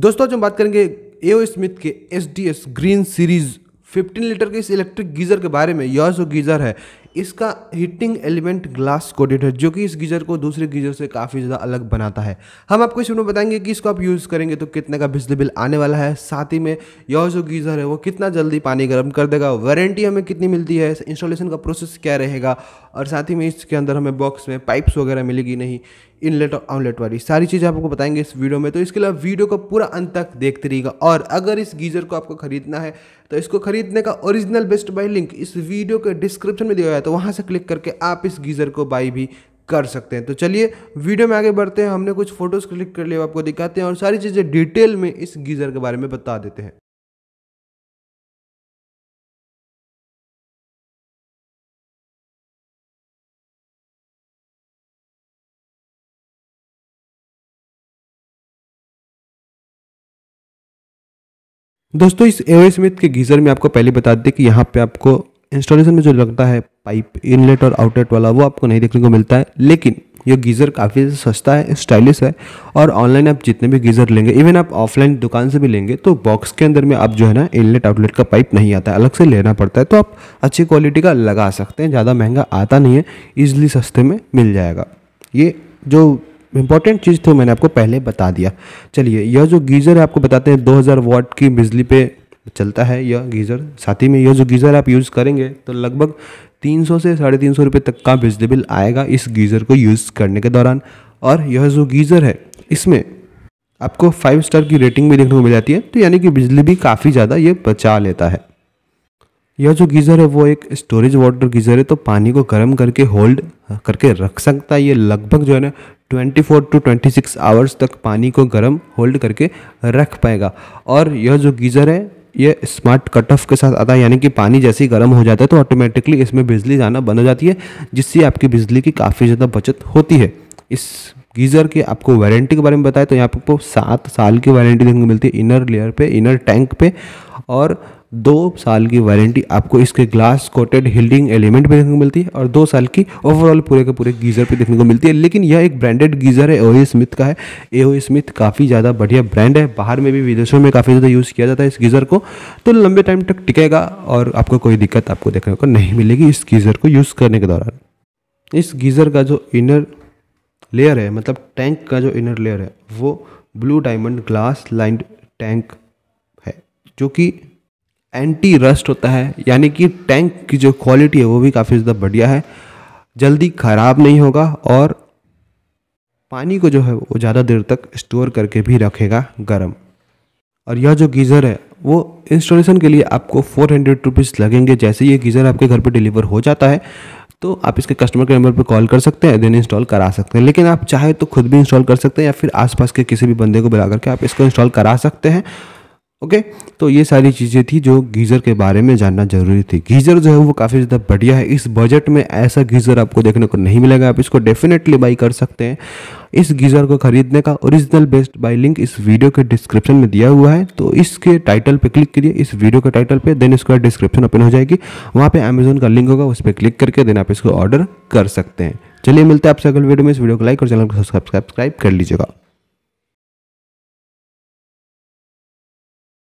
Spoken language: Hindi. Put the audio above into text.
दोस्तों आज हम बात करेंगे एओ स्मिथ के S D S green series 15 litre के इस इलेक्ट्रिक गीज़र के बारे में यह जो गीज़र है इसका हीटिंग एलिमेंट ग्लास कोटेड है जो कि इस गीज़र को दूसरे गीज़र से काफ़ी ज़्यादा अलग बनाता है हम आपको इस में बताएंगे कि इसको आप यूज़ करेंगे तो कितने का बिजली बिल आने वाला है साथ ही में यह जो गीज़र है वो कितना जल्दी पानी गर्म कर देगा वारंटी हमें कितनी मिलती है इंस्टॉलेशन का प्रोसेस क्या रहेगा और साथ ही में इसके अंदर हमें बॉक्स में पाइप्स वगैरह मिलेगी नहीं इनलेट और आउटलेट वाली सारी चीज़ें आपको बताएंगे इस वीडियो में तो इसके अलावा वीडियो को पूरा अंत तक देखते रहिएगा और अगर इस गीज़र को आपको खरीदना है तो इसको खरीदने का ओरिजिनल बेस्ट बाई लिंक इस वीडियो के डिस्क्रिप्शन में दिया गया है तो वहाँ से क्लिक करके आप इस गीज़र को बाई भी कर सकते हैं तो चलिए वीडियो में आगे बढ़ते हैं हमने कुछ फ़ोटोज़ क्लिक कर लिए आपको दिखाते हैं और सारी चीज़ें डिटेल में इस गीज़र के बारे में बता देते हैं दोस्तों इस एओ स्मिथ के गीज़र में आपको पहले बता दें कि यहाँ पे आपको इंस्टॉलेशन में जो लगता है पाइप इनलेट और आउटलेट वाला वो आपको नहीं देखने को मिलता है लेकिन ये गीज़र काफ़ी सस्ता है स्टाइलिश है और ऑनलाइन आप जितने भी गीज़र लेंगे इवन आप ऑफलाइन दुकान से भी लेंगे तो बॉक्स के अंदर में आप जो है ना इनलेट आउटलेट का पाइप नहीं आता है अलग से लेना पड़ता है तो आप अच्छी क्वालिटी का लगा सकते हैं ज़्यादा महंगा आता नहीं है ईजिली सस्ते में मिल जाएगा ये जो इंपॉर्टेंट चीज़ थी मैंने आपको पहले बता दिया चलिए यह जो गीज़र है आपको बताते हैं 2000 वाट की बिजली पे चलता है यह गीज़र साथ ही में यह जो गीज़र आप यूज़ करेंगे तो लगभग 300 से साढ़े तीन सौ रुपये तक का बिजली बिल आएगा इस गीज़र को यूज़ करने के दौरान और यह जो गीज़र है इसमें आपको फाइव स्टार की रेटिंग भी देखने को मिल जाती है तो यानी कि बिजली भी काफ़ी ज़्यादा ये बचा लेता है यह जो गीज़र है वो एक स्टोरेज वाटर गीज़र है तो पानी को गर्म करके होल्ड हाँ, करके रख सकता है ये लगभग जो है ना 24 टू 26 आवर्स तक पानी को गर्म होल्ड करके रख पाएगा और यह जो गीज़र है ये स्मार्ट कट ऑफ के साथ आता है यानी कि पानी जैसे ही गर्म हो जाता है तो ऑटोमेटिकली इसमें बिजली जाना बंद हो जाती है जिससे आपकी बिजली की काफ़ी ज़्यादा बचत होती है इस गीज़र के आपको वारंटी के बारे में बताए तो यहाँ आपको सात साल की वारंटी देखने को मिलती है इनर लेयर पे इनर टैंक पे और दो साल की वारंटी आपको इसके ग्लास कोटेड हिल्डिंग एलिमेंट भी देखने को मिलती है और दो साल की ओवरऑल पूरे के पूरे गीज़र पे देखने को मिलती है लेकिन यह एक ब्रांडेड गीज़र है ए स्मिथ का है एओ स्मिथ काफ़ी ज़्यादा बढ़िया ब्रांड है बाहर में भी विदेशों में काफ़ी ज़्यादा यूज़ किया जाता है इस गीज़र को तो लंबे टाइम तक टिकेगा और आपको कोई दिक्कत आपको देखने को नहीं मिलेगी इस गीज़र को यूज़ करने के दौरान इस गीज़र का जो इनर लेयर है मतलब टैंक का जो इनर लेयर है वो blue diamond glass lined tank है जो कि एंटी रस्ट होता है यानी कि टैंक की जो क्वालिटी है वो भी काफ़ी ज़्यादा बढ़िया है जल्दी ख़राब नहीं होगा और पानी को जो है वो ज़्यादा देर तक स्टोर करके भी रखेगा गर्म और यह जो गीज़र है वो इंस्टॉलेशन के लिए आपको फोर हंड्रेड रुपीज़ लगेंगे जैसे ये गीज़र आपके घर पर डिलीवर हो जाता है तो आप इसके कस्टमर केयर नंबर पर कॉल कर सकते हैं देन इंस्टॉल करा सकते हैं लेकिन आप चाहे तो खुद भी इंस्टॉल कर सकते हैं या फिर आसपास के किसी भी बंदे को बुला करके आप इसको इंस्टॉल करा सकते हैं ओके तो ये सारी चीज़ें थी जो गीज़र के बारे में जानना जरूरी थी गीज़र जो है वो काफ़ी ज़्यादा बढ़िया है इस बजट में ऐसा गीज़र आपको देखने को नहीं मिलेगा आप इसको डेफिनेटली बाई कर सकते हैं इस गीज़र को खरीदने का ओरिजिनल बेस्ट बाई लिंक इस वीडियो के डिस्क्रिप्शन में दिया हुआ है तो इसके टाइटल पर क्लिक करिए इस वीडियो के टाइटल पर देन इसका डिस्क्रिप्शन ओपन हो जाएगी वहाँ पर अमेजोन का लिंक होगा उस पर क्लिक करके देन आप इसको ऑर्डर कर सकते हैं चलिए मिलते हैं आपसे अगले वीडियो में इस वीडियो को लाइक और चैनल को सब्सक्राइब कर लीजिएगा